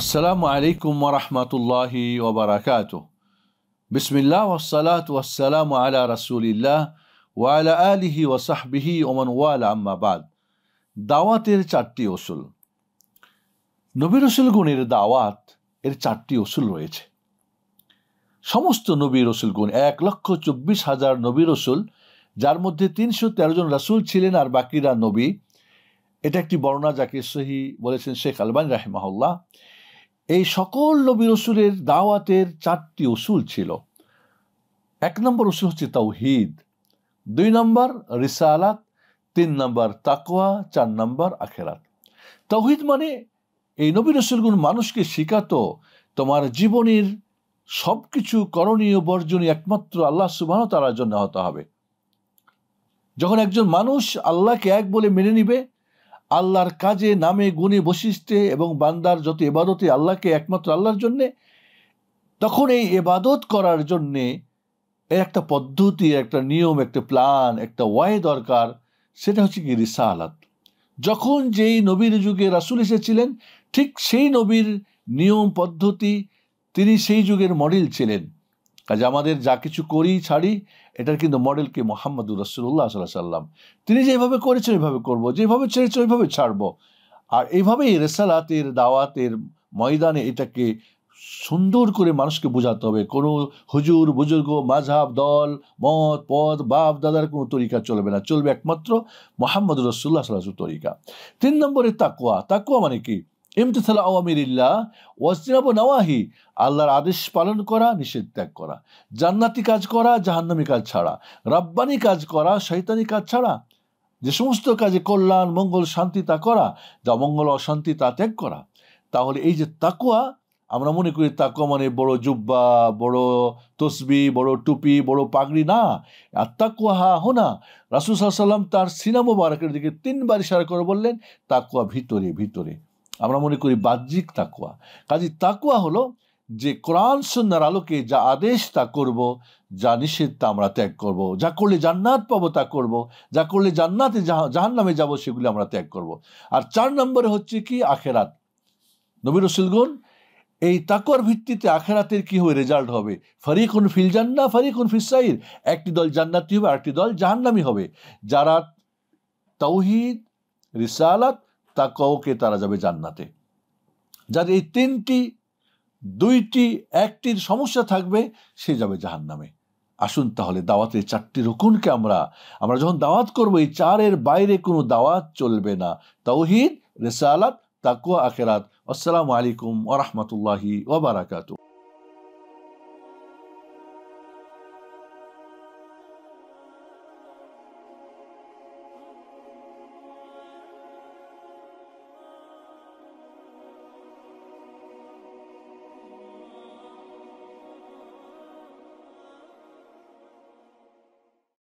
আসসালামু আলাইকুম ওরহমতুল্লাহ ওবরাকাত বিসমিল্লাহ ওসালাত ওয়াসালাম আলা রাসুলিল্লাহ ওয়ালা আলিহি ওসাহবিহি ওমন ওয়াল আম্মাবাদ দাওয়াতের চারটি ওসুল নবী রসুলগুণের দাওয়াত এর চারটি ওসুল রয়েছে সমস্ত নবী গুণ এক লক্ষ চব্বিশ হাজার নবী রসুল যার মধ্যে তিনশো তেরো জন রসুল ছিলেন আর বাকিরা নবী এটা একটি বর্ণনা যাকে সহি বলেছেন শেখ আলবান রাহেমাহুল্লাহ এই সকল নবী রসুলের দাওয়াতের চারটি উসুল ছিল এক নম্বর উসুল হচ্ছে তাওহিদ দুই নম্বর রিসালাত তিন নম্বর তাকোয়া চার নম্বর আখেরাত তাওহিদ মানে এই নবী রসুলগুন মানুষকে শিখাতো তোমার জীবনের সব কিছু করণীয় বর্জনীয় একমাত্র আল্লাহ সুবাহ তার জন্য হতে হবে যখন একজন মানুষ আল্লাহকে এক বলে মেনে নিবে আল্লাহর কাজে নামে গুণে বৈশিষ্ট্যে এবং বান্দার যত এবাদতে আল্লাহকে একমাত্র আল্লাহর জন্যে তখন এই এবাদত করার জন্যে এর একটা পদ্ধতি একটা নিয়ম একটা প্ল্যান একটা ওয়াই দরকার সেটা হচ্ছে কি রিসা আলাত যখন যেই নবীর যুগে রাসুল এসেছিলেন ঠিক সেই নবীর নিয়ম পদ্ধতি তিনি সেই যুগের মডেল ছিলেন কাজে আমাদের যা কিছু করি ছাড়ি এটার কিন্তু মডেল কে মোহাম্মদুর রসুল্লাহ সাল্লাহ সাল্লাম তিনি যেভাবে করেছেন ওইভাবে করবো যেভাবে ছেড়েছে ওইভাবে ছাড়বো আর এইভাবেই রেসালাতের দাওয়াতের ময়দানে এটাকে সুন্দর করে মানুষকে বোঝাতে হবে কোনো হুজুর বুজুর্গ মাঝাব দল মত পদ বাপ দাদার কোনো তরিকা চলবে না চলবে একমাত্র মোহাম্মদুর রসুল্লাহ সাল্লাহ তরিকা তিন নম্বরে তাকুয়া তাকুয়া মানে কি ইমতিসাল আওয়ামিরিল্লাহ ওয়াসিনাব নওয়াহি আল্লাহর আদেশ পালন করা নিষেধ ত্যাগ করা জান্নাতি কাজ করা জাহান্নামি কাজ ছাড়া রাব্বানি কাজ করা শৈতানি কাজ ছাড়া যে সমস্ত কাজে কল্যাণ মঙ্গল শান্তি তা করা যা মঙ্গল অশান্তি তা ত্যাগ করা তাহলে এই যে তাকুয়া আমরা মনে করি তাকুয়া মানে বড় জুব্বা বড় তসবি বড় টুপি বড় পাগড়ি না আর তাকুয়া হা হোনা রাসুল সাল্লাম তার সিনামো বারাকের দিকে তিনবার ইশারা করে বললেন তাকুয়া ভিতরে ভিতরে আমরা মনে করি বাহ্যিক তাকুয়া কাজে তাকুয়া হলো যে কোরআন সন্ন্যার আলোকে যা আদেশ তা করব যা নিষেধ তা আমরা ত্যাগ করব যা করলে জান্নাত পাবো তা করব যা করলে জান্নাতে জাহান নামে যাব সেগুলি আমরা ত্যাগ করব আর চার নম্বরে হচ্ছে কি আখেরাত নবী রসুলগুন এই তাকুয়ার ভিত্তিতে আখেরাতের কি হবে রেজাল্ট হবে ফারিকুন ফিল জান্না ফরিকুন ফিসাইর একটি দল জান্নাতি হবে আরেকটি দল জাহান্নামি হবে যারা তৌহিদ রিসালাত তা কওকে তারা যাবে জান্নাতে যার এই তিনটি দুইটি একটির সমস্যা থাকবে সে যাবে জাহান নামে আসুন তাহলে দাওয়াতের চারটি রকুনকে আমরা আমরা যখন দাওয়াত করব এই চারের বাইরে কোনো দাওয়াত চলবে না তৌহিদ রেসালাত তাকুয়া আখেরাত আসসালামু আলাইকুম ও ওবরাকাতু